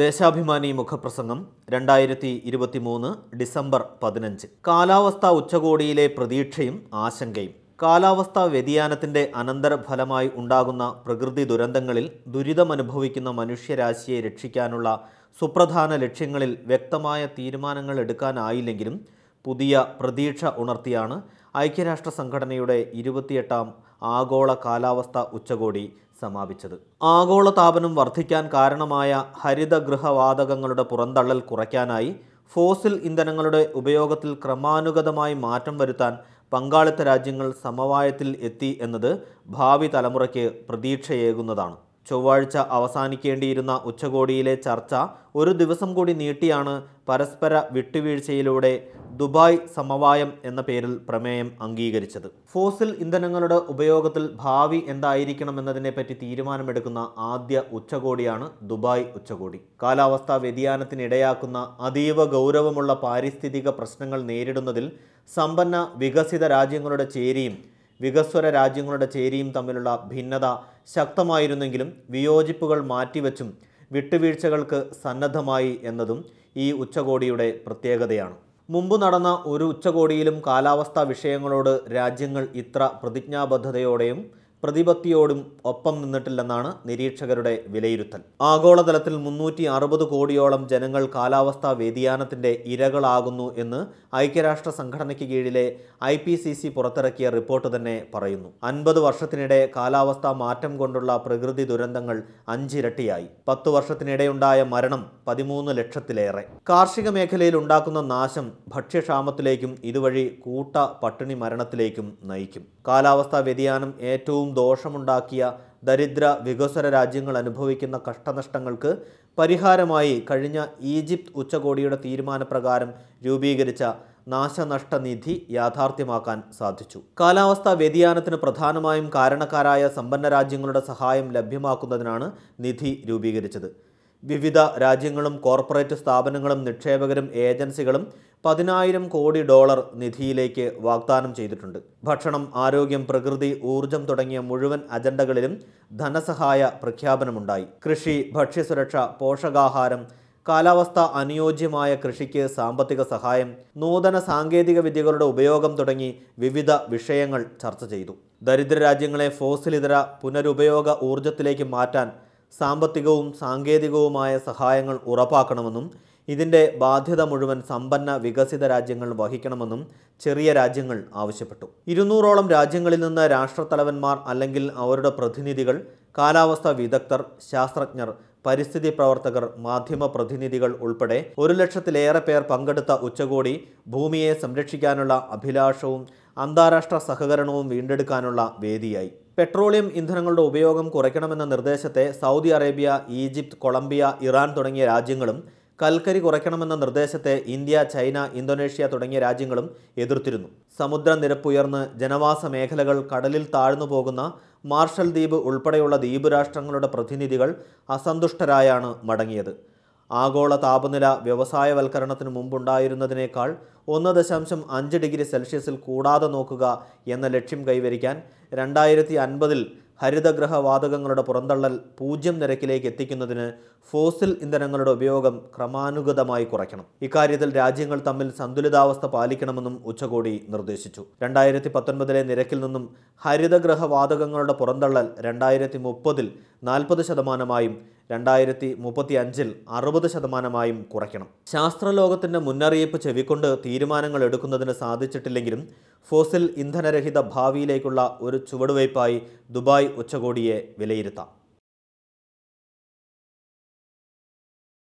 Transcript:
ദേശാഭിമാനി മുഖപ്രസംഗം രണ്ടായിരത്തി ഇരുപത്തി മൂന്ന് ഡിസംബർ പതിനഞ്ച് കാലാവസ്ഥാ ഉച്ചകോടിയിലെ പ്രതീക്ഷയും ആശങ്കയും കാലാവസ്ഥാ വ്യതിയാനത്തിൻ്റെ അനന്തരഫലമായി ഉണ്ടാകുന്ന പ്രകൃതി ദുരന്തങ്ങളിൽ ദുരിതമനുഭവിക്കുന്ന മനുഷ്യരാശിയെ രക്ഷിക്കാനുള്ള സുപ്രധാന ലക്ഷ്യങ്ങളിൽ വ്യക്തമായ തീരുമാനങ്ങൾ എടുക്കാനായില്ലെങ്കിലും പുതിയ പ്രതീക്ഷ ഉണർത്തിയാണ് ഐക്യരാഷ്ട്ര സംഘടനയുടെ ഇരുപത്തിയെട്ടാം ആഗോള കാലാവസ്ഥ ഉച്ചകോടി സമാപിച്ചത് ആഗോള താപനം വർദ്ധിക്കാൻ കാരണമായ ഹരിതഗൃഹവാതകങ്ങളുടെ പുറന്തള്ളൽ കുറയ്ക്കാനായി ഫോസിൽ ഇന്ധനങ്ങളുടെ ഉപയോഗത്തിൽ ക്രമാനുഗതമായി മാറ്റം വരുത്താൻ പങ്കാളിത്ത രാജ്യങ്ങൾ സമവായത്തിൽ എത്തി എന്നത് ഭാവി തലമുറയ്ക്ക് പ്രതീക്ഷയേകുന്നതാണ് ചൊവ്വാഴ്ച അവസാനിക്കേണ്ടിയിരുന്ന ഉച്ചകോടിയിലെ ചർച്ച ഒരു ദിവസം കൂടി നീട്ടിയാണ് പരസ്പര വിട്ടുവീഴ്ചയിലൂടെ ദുബായ് സമവായം എന്ന പേരിൽ പ്രമേയം അംഗീകരിച്ചത് ഫോസിൽ ഇന്ധനങ്ങളുടെ ഉപയോഗത്തിൽ ഭാവി പറ്റി തീരുമാനമെടുക്കുന്ന ആദ്യ ഉച്ചകോടിയാണ് ദുബായ് ഉച്ചകോടി കാലാവസ്ഥാ വ്യതിയാനത്തിനിടയാക്കുന്ന അതീവ ഗൗരവമുള്ള പാരിസ്ഥിതിക പ്രശ്നങ്ങൾ നേരിടുന്നതിൽ സമ്പന്ന വികസിത രാജ്യങ്ങളുടെ ചേരിയും വികസ്വര രാജ്യങ്ങളുടെ ചേരിയും തമ്മിലുള്ള ഭിന്നത ശക്തമായിരുന്നെങ്കിലും വിയോജിപ്പുകൾ മാറ്റിവെച്ചും വിട്ടുവീഴ്ചകൾക്ക് സന്നദ്ധമായി എന്നതും ഈ ഉച്ചകോടിയുടെ പ്രത്യേകതയാണ് മുമ്പ് നടന്ന ഒരു ഉച്ചകോടിയിലും കാലാവസ്ഥാ വിഷയങ്ങളോട് രാജ്യങ്ങൾ ഇത്ര പ്രതിജ്ഞാബദ്ധതയോടെയും പ്രതിപത്തിയോടും ഒപ്പം നിന്നിട്ടില്ലെന്നാണ് നിരീക്ഷകരുടെ വിലയിരുത്തൽ ആഗോളതലത്തിൽ മുന്നൂറ്റി അറുപത് കോടിയോളം ജനങ്ങൾ കാലാവസ്ഥാ വ്യതിയാനത്തിൻ്റെ ഇരകളാകുന്നു എന്ന് ഐക്യരാഷ്ട്ര സംഘടനയ്ക്ക് കീഴിലെ ഐ പി സി സി പുറത്തിറക്കിയ റിപ്പോർട്ട് തന്നെ പറയുന്നു അൻപത് വർഷത്തിനിടെ കാലാവസ്ഥാ മാറ്റം കൊണ്ടുള്ള പ്രകൃതി ദുരന്തങ്ങൾ അഞ്ചിരട്ടിയായി പത്ത് വർഷത്തിനിടെയുണ്ടായ മരണം പതിമൂന്ന് ലക്ഷത്തിലേറെ കാർഷിക മേഖലയിൽ ഉണ്ടാക്കുന്ന നാശം ഭക്ഷ്യക്ഷാമത്തിലേക്കും ഇതുവഴി കൂട്ട പട്ടിണി മരണത്തിലേക്കും നയിക്കും കാലാവസ്ഥാ വ്യതിയാനം ഏറ്റവും നിന്നും ദോഷമുണ്ടാക്കിയ ദരിദ്ര വികസ്വര രാജ്യങ്ങൾ അനുഭവിക്കുന്ന കഷ്ടനഷ്ടങ്ങൾക്ക് പരിഹാരമായി കഴിഞ്ഞ ഈജിപ്ത് ഉച്ചകോടിയുടെ തീരുമാനപ്രകാരം രൂപീകരിച്ച നാശനഷ്ട നിധി യാഥാർത്ഥ്യമാക്കാൻ സാധിച്ചു കാലാവസ്ഥാ വ്യതിയാനത്തിന് പ്രധാനമായും കാരണക്കാരായ സമ്പന്ന രാജ്യങ്ങളുടെ സഹായം ലഭ്യമാക്കുന്നതിനാണ് നിധി രൂപീകരിച്ചത് വിവിധ രാജ്യങ്ങളും കോർപ്പറേറ്റ് സ്ഥാപനങ്ങളും നിക്ഷേപകരും ഏജൻസികളും പതിനായിരം കോടി ഡോളർ നിധിയിലേക്ക് വാഗ്ദാനം ചെയ്തിട്ടുണ്ട് ഭക്ഷണം ആരോഗ്യം പ്രകൃതി ഊർജം തുടങ്ങിയ മുഴുവൻ അജണ്ടകളിലും ധനസഹായ പ്രഖ്യാപനമുണ്ടായി കൃഷി ഭക്ഷ്യസുരക്ഷ പോഷകാഹാരം കാലാവസ്ഥ അനുയോജ്യമായ കൃഷിക്ക് സാമ്പത്തിക സഹായം നൂതന സാങ്കേതിക വിദ്യകളുടെ ഉപയോഗം തുടങ്ങി വിവിധ വിഷയങ്ങൾ ചർച്ച ചെയ്തു ദരിദ്ര രാജ്യങ്ങളെ ഫോസിലിതര പുനരുപയോഗ ഊർജത്തിലേക്ക് മാറ്റാൻ സാമ്പത്തികവും സാങ്കേതികവുമായ സഹായങ്ങൾ ഉറപ്പാക്കണമെന്നും ഇതിൻ്റെ ബാധ്യത മുഴുവൻ സമ്പന്ന വികസിത രാജ്യങ്ങൾ വഹിക്കണമെന്നും ചെറിയ രാജ്യങ്ങൾ ആവശ്യപ്പെട്ടു ഇരുന്നൂറോളം രാജ്യങ്ങളിൽ നിന്ന് രാഷ്ട്രത്തലവന്മാർ അല്ലെങ്കിൽ അവരുടെ പ്രതിനിധികൾ കാലാവസ്ഥാ വിദഗ്ധർ ശാസ്ത്രജ്ഞർ പരിസ്ഥിതി പ്രവർത്തകർ മാധ്യമ പ്രതിനിധികൾ ഉൾപ്പെടെ ഒരു ലക്ഷത്തിലേറെ പേർ പങ്കെടുത്ത ഉച്ചകോടി ഭൂമിയെ സംരക്ഷിക്കാനുള്ള അഭിലാഷവും അന്താരാഷ്ട്ര സഹകരണവും വീണ്ടെടുക്കാനുള്ള വേദിയായി പെട്രോളിയം ഇന്ധനങ്ങളുടെ ഉപയോഗം കുറയ്ക്കണമെന്ന നിർദ്ദേശത്തെ Saudi Arabia Egypt Colombia Iran തുടങ്ങിയ രാജ്യങ്ങളും കൽക്കരി കുറയ്ക്കണമെന്ന നിർദ്ദേശത്തെ ഇന്ത്യ ചൈന ഇന്തോനേഷ്യ തുടങ്ങിയ രാജ്യങ്ങളും എതിർത്തിരുന്നു സമുദ്രനിരപ്പുയർന്ന് ജനവാസ മേഖലകൾ കടലിൽ താഴ്ന്നു പോകുന്ന മാർഷൽ ദ്വീപ് ഉൾപ്പെടെയുള്ള ദ്വീപ് രാഷ്ട്രങ്ങളുടെ പ്രതിനിധികൾ അസന്തുഷ്ടരായാണ് മടങ്ങിയത് ആഗോള താപനില വ്യവസായവൽക്കരണത്തിന് മുമ്പുണ്ടായിരുന്നതിനേക്കാൾ ഒന്ന് ദശാംശം അഞ്ച് ഡിഗ്രി സെൽഷ്യസിൽ കൂടാതെ നോക്കുക എന്ന ലക്ഷ്യം കൈവരിക്കാൻ രണ്ടായിരത്തി അൻപതിൽ ഹരിതഗ്രഹ വാതകങ്ങളുടെ പുറന്തള്ളൽ പൂജ്യം നിരക്കിലേക്ക് എത്തിക്കുന്നതിന് ഫോസിൽ ഇന്ധനങ്ങളുടെ ഉപയോഗം ക്രമാനുഗതമായി കുറയ്ക്കണം ഇക്കാര്യത്തിൽ രാജ്യങ്ങൾ തമ്മിൽ സന്തുലിതാവസ്ഥ പാലിക്കണമെന്നും ഉച്ചകോടി നിർദ്ദേശിച്ചു രണ്ടായിരത്തി പത്തൊൻപതിലെ നിരക്കിൽ നിന്നും ഹരിതഗ്രഹ വാതകങ്ങളുടെ പുറന്തള്ളൽ രണ്ടായിരത്തി മുപ്പതിൽ നാൽപ്പത് ശതമാനമായും രണ്ടായിരത്തി മുപ്പത്തി അഞ്ചിൽ അറുപത് ശതമാനമായും കുറയ്ക്കണം ശാസ്ത്രലോകത്തിൻ്റെ മുന്നറിയിപ്പ് ചെവിക്കൊണ്ട് തീരുമാനങ്ങൾ എടുക്കുന്നതിന് സാധിച്ചിട്ടില്ലെങ്കിലും ഫോസിൽ ഇന്ധനരഹിത ഭാവിയിലേക്കുള്ള ഒരു ചുവടുവയ്പായി ദുബായ് ഉച്ചകോടിയെ വിലയിരുത്താം